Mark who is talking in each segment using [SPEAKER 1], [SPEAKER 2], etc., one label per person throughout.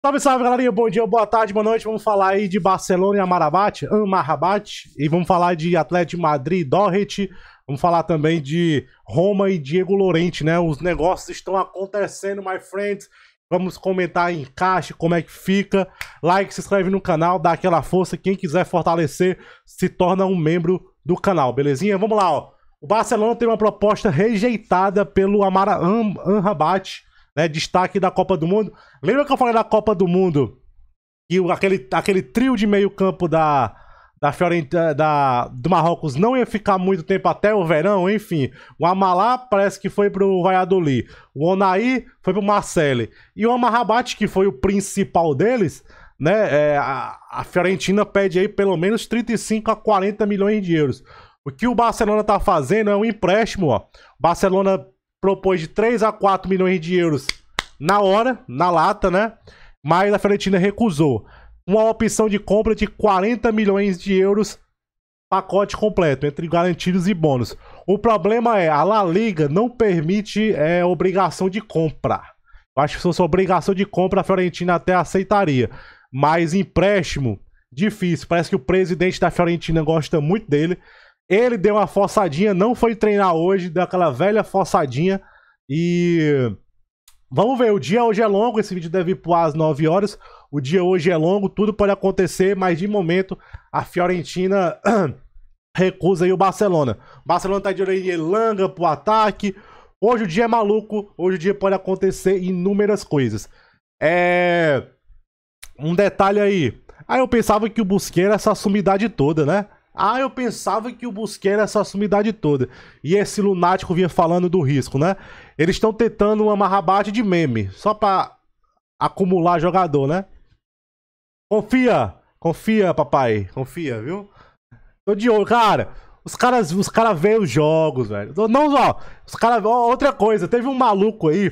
[SPEAKER 1] Salve, salve, galerinha. Bom dia, boa tarde, boa noite. Vamos falar aí de Barcelona e Amarabat, Amarabat. E vamos falar de Atlético de Madrid, Dorrit. Vamos falar também de Roma e Diego Lorente, né? Os negócios estão acontecendo, my friends. Vamos comentar em caixa como é que fica. Like, se inscreve no canal, dá aquela força. Quem quiser fortalecer, se torna um membro do canal, belezinha? Vamos lá, ó. O Barcelona tem uma proposta rejeitada pelo Amara Amrabat né? Destaque da Copa do Mundo. Lembra que eu falei da Copa do Mundo? E aquele, aquele trio de meio campo da, da Fiorentina, eh, da, do Marrocos não ia ficar muito tempo até o verão, enfim. O Amalá parece que foi pro Valladolid. O Onaí foi pro Marseille. E o Amarrabat, que foi o principal deles, né? É, a, a, Fiorentina pede aí pelo menos 35 a 40 milhões de euros. O que o Barcelona tá fazendo é um empréstimo, ó. O Barcelona propôs de 3 a 4 milhões de euros na hora, na lata, né? Mas a Fiorentina recusou. Uma opção de compra de 40 milhões de euros, pacote completo, entre garantidos e bônus. O problema é, a La Liga não permite é, obrigação de compra. Eu acho que se fosse obrigação de compra, a Fiorentina até aceitaria. Mas empréstimo, difícil. Parece que o presidente da Fiorentina gosta muito dele. Ele deu uma forçadinha, não foi treinar hoje, deu aquela velha forçadinha e Vamos ver, o dia hoje é longo, esse vídeo deve ir pro às 9 horas. O dia hoje é longo, tudo pode acontecer, mas de momento a Fiorentina recusa aí o Barcelona. O Barcelona tá de olho em Elanga pro ataque. Hoje o dia é maluco, hoje o dia pode acontecer inúmeras coisas. É. Um detalhe aí. Aí eu pensava que o Busquets era essa sumidade toda, né? Ah, eu pensava que o Busquets era essa sumidade toda. E esse lunático vinha falando do risco, né? Eles estão tentando uma marrabate de meme, só pra acumular jogador, né? Confia, confia, papai, confia, viu? Tô de olho, cara. Os caras, os caras veem os jogos, velho. Não, ó, os caras, ó, outra coisa, teve um maluco aí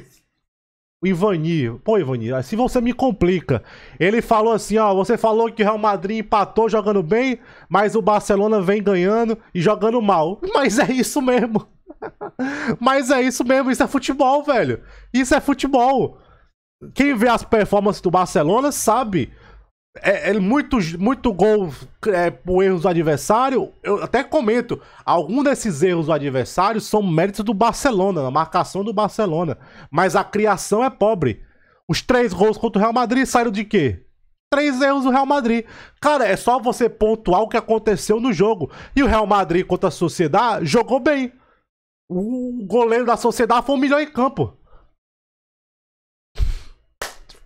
[SPEAKER 1] Ivani. Pô, Ivani, assim você me complica. Ele falou assim, ó, você falou que o Real Madrid empatou jogando bem, mas o Barcelona vem ganhando e jogando mal. Mas é isso mesmo. mas é isso mesmo, isso é futebol, velho. Isso é futebol. Quem vê as performances do Barcelona sabe é, é, muito, muito gol é, por erros do adversário. Eu até comento, algum desses erros do adversário são méritos do Barcelona, na marcação do Barcelona. Mas a criação é pobre. Os três gols contra o Real Madrid saíram de quê? Três erros do Real Madrid. Cara, é só você pontuar o que aconteceu no jogo. E o Real Madrid contra a Sociedade jogou bem. O goleiro da Sociedade foi o melhor em campo.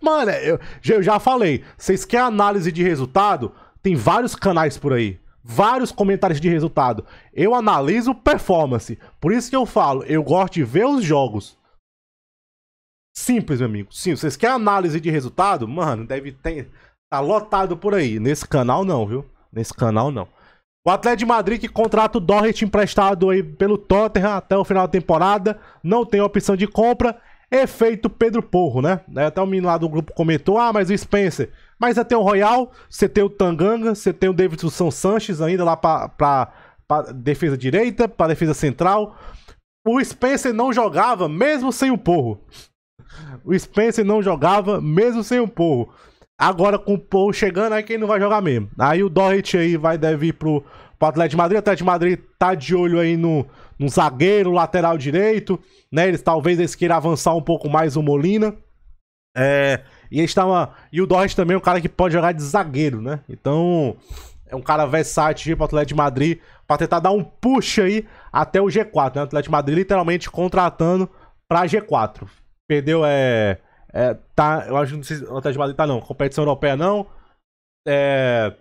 [SPEAKER 1] Mano, eu, eu já falei. Vocês querem análise de resultado? Tem vários canais por aí. Vários comentários de resultado. Eu analiso performance. Por isso que eu falo, eu gosto de ver os jogos. Simples, meu amigo. Sim, vocês querem análise de resultado? Mano, deve ter. Tá lotado por aí. Nesse canal não, viu? Nesse canal não. O Atlético de Madrid que contrata o Dorrit emprestado aí pelo Tottenham até o final da temporada, não tem opção de compra efeito é Pedro Porro, né? É, até o menino lá do grupo comentou, ah, mas o Spencer... Mas você tem o Royal, você tem o Tanganga, você tem o Davidson Sanches ainda lá para defesa direita, para defesa central. O Spencer não jogava mesmo sem o porro. O Spencer não jogava mesmo sem o porro. Agora com o Paul chegando, aí quem não vai jogar mesmo. Aí o Doherty aí vai deve ir pro, pro Atlético de Madrid. O Atlético de Madrid tá de olho aí no, no zagueiro, lateral direito, né? Eles talvez eles queiram avançar um pouco mais o Molina. É, e eles e o Doherty também é um cara que pode jogar de zagueiro, né? Então, é um cara versátil pro Atlético de Madrid para tentar dar um push aí até o G4, né? O Atlético de Madrid literalmente contratando para G4. Perdeu é é, tá, eu acho que não sei se o Atlético de Madrid tá não. Competição europeia não. É,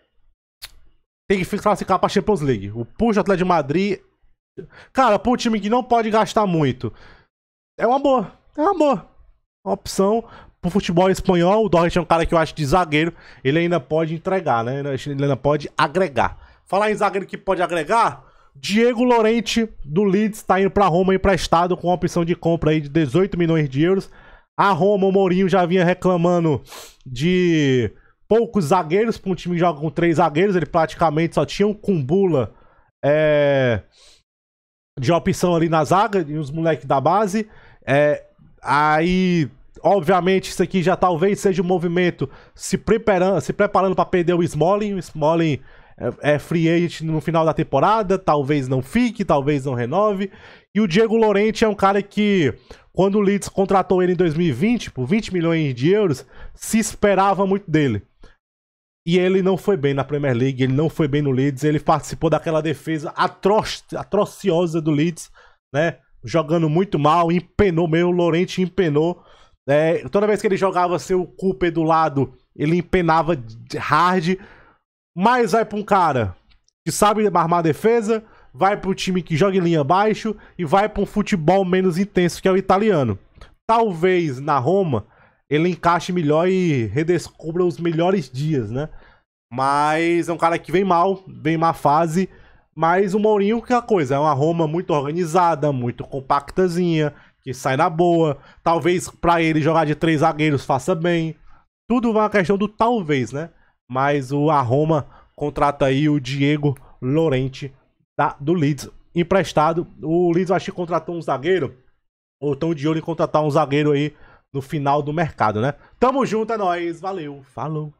[SPEAKER 1] tem que se classificar pra Champions League. O puxa Atlético de Madrid. Cara, pra um time que não pode gastar muito. É uma boa. É uma boa. Uma opção pro futebol espanhol. O Dorrit é um cara que eu acho de zagueiro. Ele ainda pode entregar, né? Ele ainda pode agregar. Falar em zagueiro que pode agregar. Diego Lorente do Leeds está indo para Roma emprestado com opção de compra aí de 18 milhões de euros. A Roma, o Mourinho já vinha reclamando de poucos zagueiros para um time que joga com três zagueiros. Ele praticamente só tinha um cumbula é, de opção ali na zaga e os moleques da base. É, aí, obviamente, isso aqui já talvez seja um movimento se preparando, se preparando para perder o Smalling. O Smalling é, é free agent no final da temporada, talvez não fique, talvez não renove. E o Diego Lorente é um cara que quando o Leeds contratou ele em 2020 por 20 milhões de euros, se esperava muito dele. E ele não foi bem na Premier League, ele não foi bem no Leeds, ele participou daquela defesa atroz, atrociosa do Leeds, né? Jogando muito mal, empenou mesmo, o Lorente empenou. Né? Toda vez que ele jogava seu Cooper do lado, ele empenava hard. Mas vai pra um cara que sabe armar a defesa, vai para o time que joga em linha baixo e vai para um futebol menos intenso, que é o italiano. Talvez na Roma ele encaixe melhor e redescubra os melhores dias, né? Mas é um cara que vem mal, vem má fase. Mas o Mourinho, que é a coisa? É uma Roma muito organizada, muito compactazinha, que sai na boa. Talvez para ele jogar de três zagueiros faça bem. Tudo vai uma questão do talvez, né? Mas o Roma contrata aí o Diego Lorente tá? do Leeds emprestado. O Leeds, acho que contratou um zagueiro, ou tão de olho em contratar um zagueiro aí no final do mercado, né? Tamo junto, é nóis, valeu, falou!